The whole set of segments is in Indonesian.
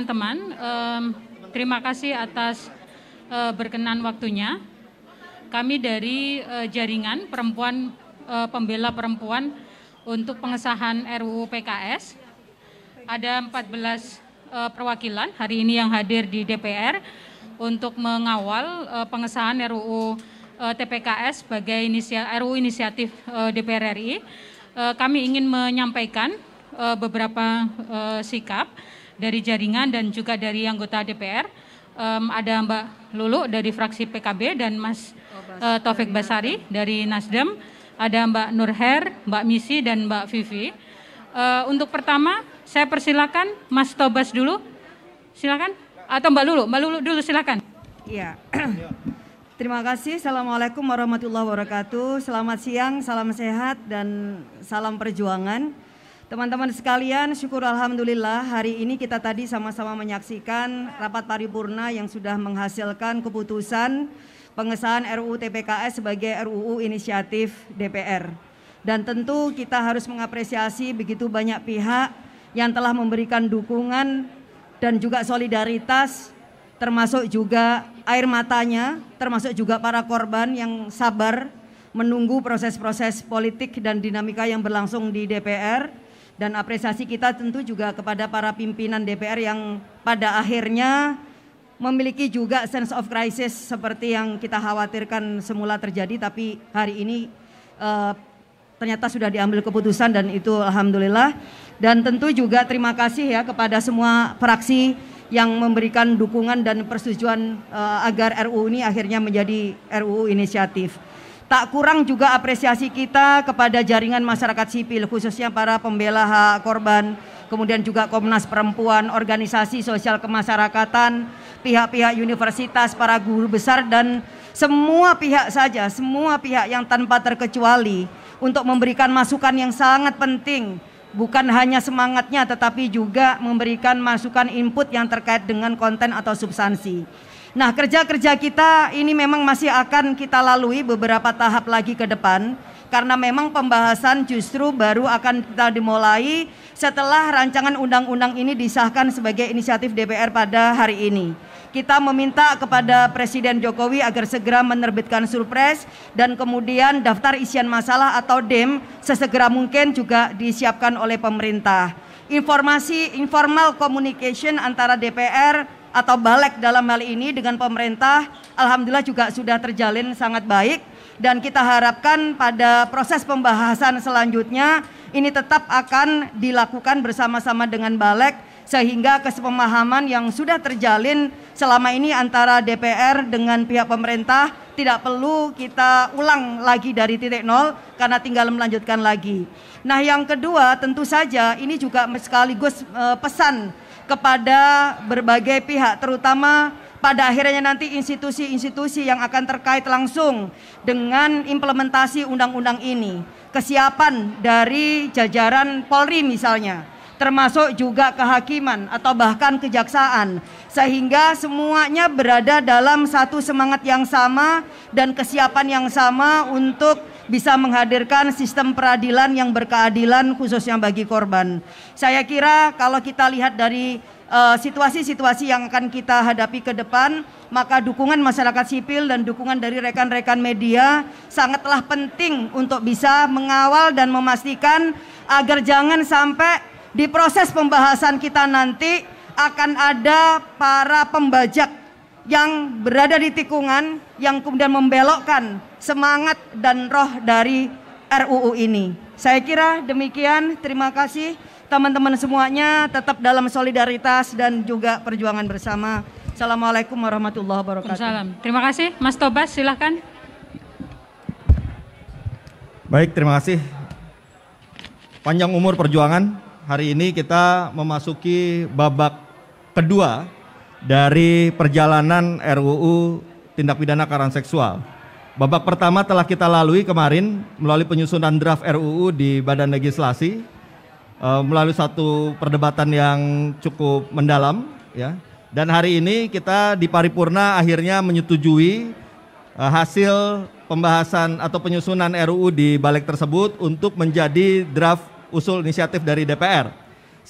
teman-teman. Um, terima kasih atas uh, berkenan waktunya. Kami dari uh, jaringan perempuan uh, pembela perempuan untuk pengesahan RUU PKS. Ada 14 uh, perwakilan hari ini yang hadir di DPR untuk mengawal uh, pengesahan RUU uh, TPKS sebagai inisia, RUU inisiatif uh, DPR RI. Uh, kami ingin menyampaikan uh, beberapa uh, sikap dari jaringan dan juga dari anggota DPR. Um, ada Mbak Lulu dari fraksi PKB dan Mas uh, Taufik Basari dari Nasdem. Ada Mbak Nurher, Mbak Misi, dan Mbak Vivi. Uh, untuk pertama, saya persilakan Mas Tobas dulu. Silakan. Atau Mbak Lulu, Mbak Lulu dulu silakan. Iya. Terima kasih. Assalamualaikum warahmatullahi wabarakatuh. Selamat siang, salam sehat, dan salam perjuangan. Teman-teman sekalian, syukur alhamdulillah hari ini kita tadi sama-sama menyaksikan rapat paripurna yang sudah menghasilkan keputusan pengesahan RUU TPKS sebagai RUU inisiatif DPR. Dan tentu kita harus mengapresiasi begitu banyak pihak yang telah memberikan dukungan dan juga solidaritas termasuk juga air matanya, termasuk juga para korban yang sabar menunggu proses-proses politik dan dinamika yang berlangsung di DPR dan apresiasi kita tentu juga kepada para pimpinan DPR yang pada akhirnya memiliki juga sense of crisis seperti yang kita khawatirkan semula terjadi tapi hari ini uh, ternyata sudah diambil keputusan dan itu alhamdulillah dan tentu juga terima kasih ya kepada semua fraksi yang memberikan dukungan dan persetujuan uh, agar RUU ini akhirnya menjadi RUU inisiatif. Tak kurang juga apresiasi kita kepada jaringan masyarakat sipil khususnya para pembela hak korban, kemudian juga Komnas Perempuan, organisasi sosial kemasyarakatan, pihak-pihak universitas, para guru besar dan semua pihak saja, semua pihak yang tanpa terkecuali untuk memberikan masukan yang sangat penting bukan hanya semangatnya tetapi juga memberikan masukan input yang terkait dengan konten atau substansi. Nah, kerja-kerja kita ini memang masih akan kita lalui beberapa tahap lagi ke depan karena memang pembahasan justru baru akan kita dimulai setelah rancangan undang-undang ini disahkan sebagai inisiatif DPR pada hari ini. Kita meminta kepada Presiden Jokowi agar segera menerbitkan surpres dan kemudian daftar isian masalah atau DEM sesegera mungkin juga disiapkan oleh pemerintah. Informasi informal communication antara DPR atau balik dalam hal ini dengan pemerintah alhamdulillah juga sudah terjalin sangat baik dan kita harapkan pada proses pembahasan selanjutnya ini tetap akan dilakukan bersama-sama dengan balik sehingga kesepemahaman yang sudah terjalin selama ini antara DPR dengan pihak pemerintah tidak perlu kita ulang lagi dari titik nol karena tinggal melanjutkan lagi. Nah yang kedua tentu saja ini juga sekaligus eh, pesan kepada berbagai pihak terutama pada akhirnya nanti institusi-institusi yang akan terkait langsung dengan implementasi undang-undang ini. Kesiapan dari jajaran Polri misalnya, termasuk juga kehakiman atau bahkan kejaksaan. Sehingga semuanya berada dalam satu semangat yang sama dan kesiapan yang sama untuk bisa menghadirkan sistem peradilan yang berkeadilan khususnya bagi korban. Saya kira kalau kita lihat dari eh, situasi-situasi uh, yang akan kita hadapi ke depan, maka dukungan masyarakat sipil dan dukungan dari rekan-rekan media sangatlah penting untuk bisa mengawal dan memastikan agar jangan sampai di proses pembahasan kita nanti akan ada para pembajak yang berada di tikungan yang kemudian membelokkan semangat dan roh dari RUU ini. Saya kira demikian. Terima kasih teman-teman semuanya tetap dalam solidaritas dan juga perjuangan bersama. Assalamualaikum warahmatullahi wabarakatuh. Salam. Terima kasih Mas Tobas silahkan. Baik, terima kasih. Panjang umur perjuangan, hari ini kita memasuki babak kedua dari perjalanan RUU tindak pidana Karang seksual. Babak pertama telah kita lalui kemarin melalui penyusunan draft RUU di Badan Legislasi eh, melalui satu perdebatan yang cukup mendalam ya. Dan hari ini kita di paripurna akhirnya menyetujui eh, hasil pembahasan atau penyusunan RUU di balik tersebut untuk menjadi draft usul inisiatif dari DPR.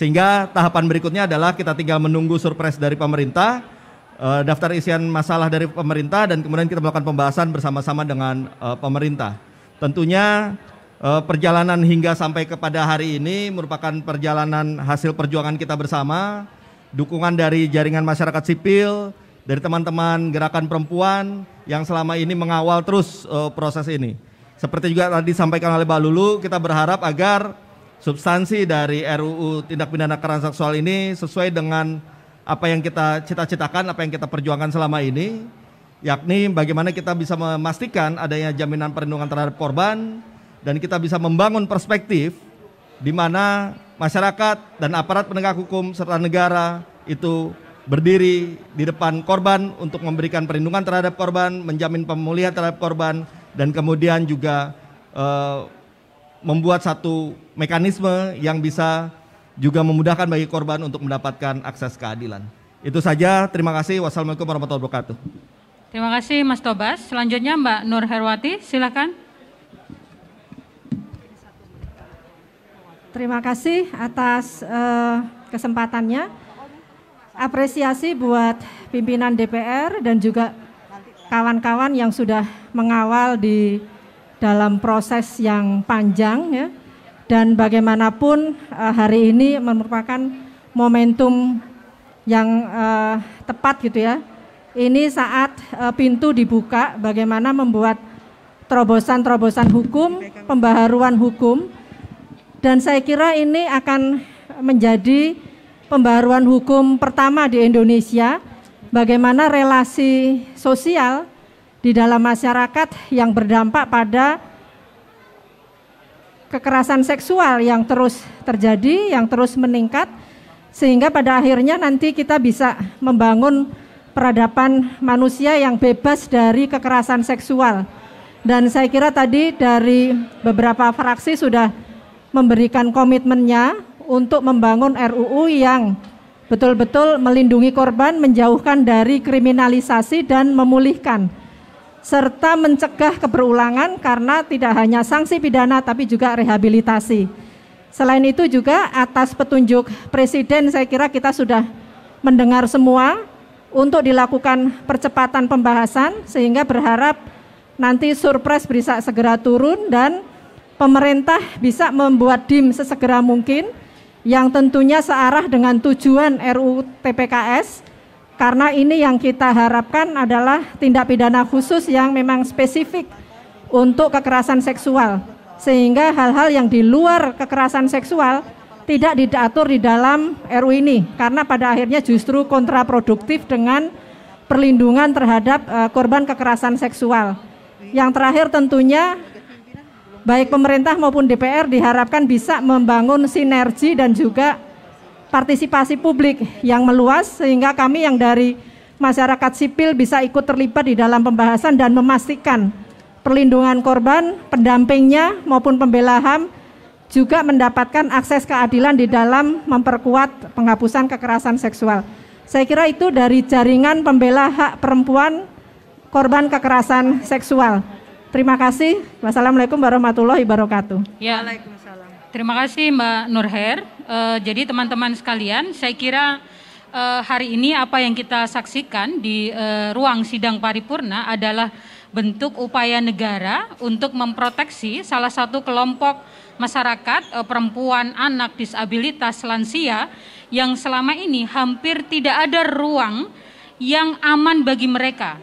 Sehingga tahapan berikutnya adalah kita tinggal menunggu surprise dari pemerintah, eh, daftar isian masalah dari pemerintah, dan kemudian kita melakukan pembahasan bersama-sama dengan eh, pemerintah. Tentunya eh, perjalanan hingga sampai kepada hari ini merupakan perjalanan hasil perjuangan kita bersama, dukungan dari jaringan masyarakat sipil, dari teman-teman gerakan perempuan yang selama ini mengawal terus proses ini. Seperti juga tadi disampaikan oleh Mbak Lulu, kita berharap agar substansi dari RUU tindak pidana kekerasan seksual ini sesuai dengan apa yang kita cita-citakan, apa yang kita perjuangkan selama ini, yakni bagaimana kita bisa memastikan adanya jaminan perlindungan terhadap korban dan kita bisa membangun perspektif di mana masyarakat dan aparat penegak hukum serta negara itu berdiri di depan korban untuk memberikan perlindungan terhadap korban, menjamin pemulihan terhadap korban dan kemudian juga eh, membuat satu mekanisme yang bisa juga memudahkan bagi korban untuk mendapatkan akses keadilan. Itu saja, terima kasih. Wassalamualaikum warahmatullahi wabarakatuh. Terima kasih Mas Tobas. Selanjutnya Mbak Nur Herwati, silakan. Terima kasih atas uh, kesempatannya. Apresiasi buat pimpinan DPR dan juga kawan-kawan yang sudah mengawal di dalam proses yang panjang ya. Dan bagaimanapun eh, hari ini merupakan momentum yang eh, tepat gitu ya. Ini saat eh, pintu dibuka bagaimana membuat terobosan-terobosan hukum, pembaharuan hukum. Dan saya kira ini akan menjadi pembaruan hukum pertama di Indonesia bagaimana relasi sosial di dalam masyarakat yang berdampak pada kekerasan seksual yang terus terjadi, yang terus meningkat, sehingga pada akhirnya nanti kita bisa membangun peradaban manusia yang bebas dari kekerasan seksual. Dan saya kira tadi dari beberapa fraksi sudah memberikan komitmennya untuk membangun RUU yang betul-betul melindungi korban, menjauhkan dari kriminalisasi dan memulihkan serta mencegah keberulangan karena tidak hanya sanksi pidana tapi juga rehabilitasi. Selain itu juga atas petunjuk Presiden saya kira kita sudah mendengar semua untuk dilakukan percepatan pembahasan sehingga berharap nanti surpres bisa segera turun dan pemerintah bisa membuat DIM sesegera mungkin yang tentunya searah dengan tujuan RUU TPKS karena ini yang kita harapkan adalah tindak pidana khusus yang memang spesifik untuk kekerasan seksual sehingga hal-hal yang di luar kekerasan seksual tidak diatur di dalam RU ini karena pada akhirnya justru kontraproduktif dengan perlindungan terhadap eh, korban kekerasan seksual. Yang terakhir tentunya baik pemerintah maupun DPR diharapkan bisa membangun sinergi dan juga partisipasi publik yang meluas sehingga kami yang dari masyarakat sipil bisa ikut terlibat di dalam pembahasan dan memastikan perlindungan korban, pendampingnya maupun pembela HAM juga mendapatkan akses keadilan di dalam memperkuat penghapusan kekerasan seksual. Saya kira itu dari jaringan pembela hak perempuan korban kekerasan seksual. Terima kasih. Wassalamualaikum warahmatullahi wabarakatuh. Ya. Terima kasih Mbak Nurher. Uh, jadi teman-teman sekalian, saya kira uh, hari ini apa yang kita saksikan di uh, ruang sidang paripurna adalah bentuk upaya negara untuk memproteksi salah satu kelompok masyarakat uh, perempuan, anak, disabilitas, lansia yang selama ini hampir tidak ada ruang yang aman bagi mereka.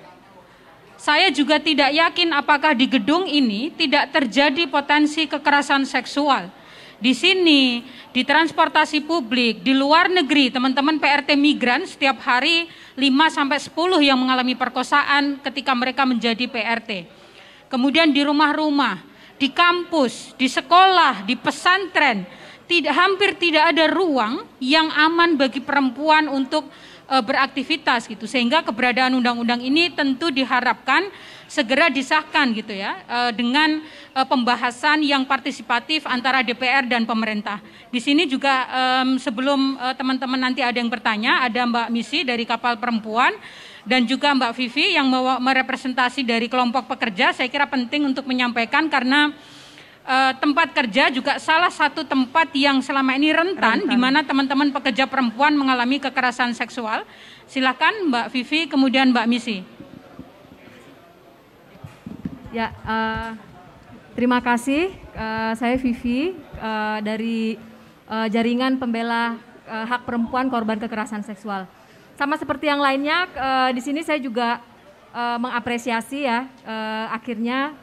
Saya juga tidak yakin apakah di gedung ini tidak terjadi potensi kekerasan seksual di sini, di transportasi publik, di luar negeri, teman-teman PRT migran setiap hari 5 sampai 10 yang mengalami perkosaan ketika mereka menjadi PRT. Kemudian di rumah-rumah, di kampus, di sekolah, di pesantren, tidak hampir tidak ada ruang yang aman bagi perempuan untuk Eh, beraktivitas gitu sehingga keberadaan undang-undang ini tentu diharapkan segera disahkan gitu ya eh, dengan eh, pembahasan yang partisipatif antara DPR dan pemerintah. Di sini juga sebelum teman-teman nanti ada yang bertanya ada Mbak Misi dari Kapal Perempuan dan juga Mbak Vivi yang merepresentasi dari kelompok pekerja saya kira penting untuk menyampaikan karena uh, tempat kerja juga salah satu tempat yang selama ini rentan, rentan. di mana teman-teman pekerja perempuan mengalami kekerasan seksual. Silakan Mbak Vivi, kemudian Mbak Misi. Ya, uh, terima kasih. Uh, saya Vivi uh, dari uh, Jaringan Pembela uh, Hak Perempuan Korban Kekerasan Seksual. Sama seperti yang lainnya, uh, di sini saya juga uh, mengapresiasi ya uh, akhirnya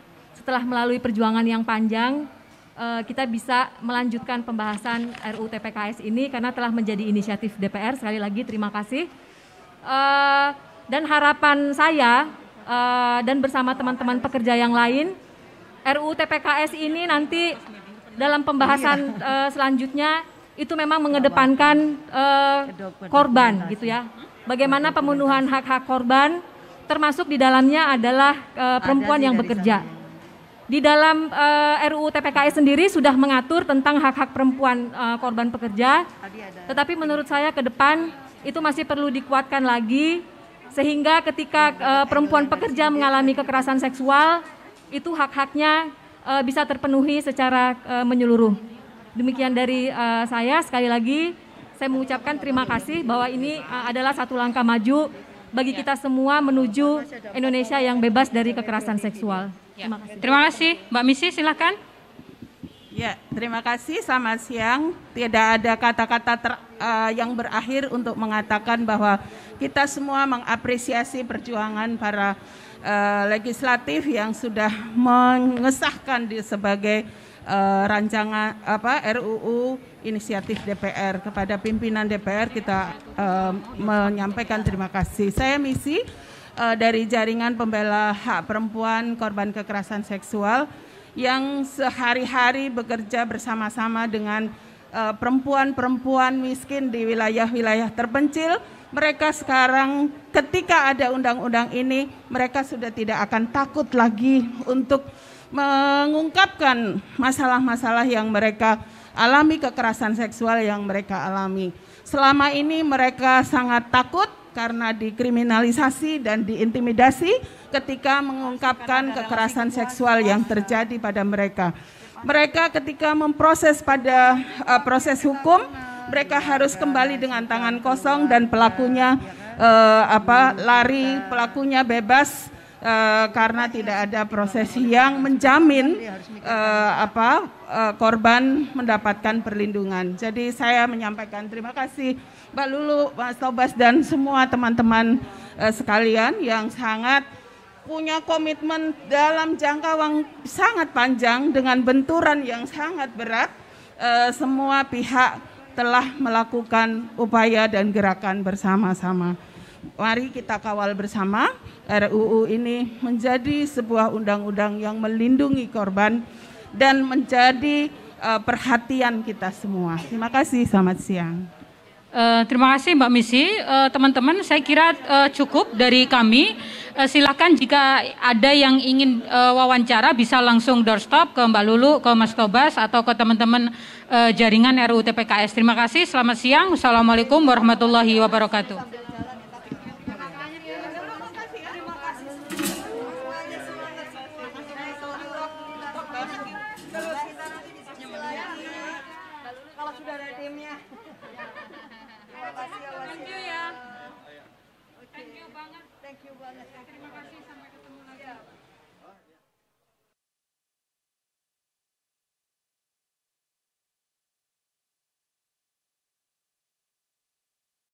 setelah melalui perjuangan yang panjang uh, kita bisa melanjutkan pembahasan RUU TPKS ini karena telah menjadi inisiatif DPR sekali lagi terima kasih uh, dan harapan saya uh, dan bersama teman-teman pekerja yang lain RUU TPKS ini nanti dalam pembahasan uh, selanjutnya itu memang mengedepankan uh, korban gitu ya bagaimana pemenuhan hak-hak korban termasuk di dalamnya adalah uh, perempuan yang bekerja. Di dalam uh, eh, RUU TPKS sendiri sudah mengatur tentang hak-hak perempuan uh, korban pekerja. Tetapi menurut saya ke depan itu masih perlu dikuatkan lagi sehingga ketika uh, perempuan pekerja mengalami kekerasan seksual itu hak-haknya uh, bisa terpenuhi secara uh, menyeluruh. Demikian dari uh, saya sekali lagi saya mengucapkan terima kasih bahwa ini uh, adalah satu langkah maju bagi iya. kita semua menuju Indonesia yang bebas dari kekerasan seksual. Ya. Terima kasih. Terima kasih. Mbak Misi silakan. Ya, terima kasih. sama siang. Tidak ada kata-kata uh, yang berakhir untuk mengatakan bahwa kita semua mengapresiasi perjuangan para uh, legislatif yang sudah mengesahkan di sebagai uh, rancangan apa RUU inisiatif DPR kepada pimpinan DPR kita uh, menyampaikan terima kasih. Saya misi uh, dari jaringan pembela hak perempuan korban kekerasan seksual yang sehari-hari bekerja bersama-sama dengan eh, perempuan-perempuan miskin di wilayah-wilayah terpencil. Mereka sekarang ketika ada undang-undang ini, mereka sudah tidak akan takut lagi untuk mengungkapkan masalah-masalah yang mereka alami, kekerasan seksual yang mereka alami. Selama ini mereka sangat takut karena dikriminalisasi dan diintimidasi ketika mengungkapkan kekerasan seksual yang terjadi pada mereka. Mereka ketika memproses pada uh, proses hukum, mereka harus kembali dengan tangan kosong dan pelakunya uh, apa lari, pelakunya bebas uh, karena tidak ada proses yang menjamin uh, apa uh, korban mendapatkan perlindungan. Jadi saya menyampaikan terima kasih Mbak Lulu, Mas Tobas dan semua teman-teman uh, sekalian yang sangat punya komitmen dalam jangka yang sangat panjang dengan benturan yang sangat berat. Uh, semua pihak telah melakukan upaya dan gerakan bersama-sama. Mari kita kawal bersama RUU ini menjadi sebuah undang-undang yang melindungi korban dan menjadi uh, perhatian kita semua. Terima kasih, selamat siang. Uh, terima kasih Mbak Misi. teman eh, teman-teman, saya kira uh, cukup dari kami. Uh, silakan jika ada yang ingin uh, wawancara bisa langsung doorstop ke Mbak Lulu, ke Mas Tobas, atau ke teman-teman uh, jaringan RUU TPKS. Terima kasih, selamat siang. Wassalamualaikum warahmatullahi wabarakatuh.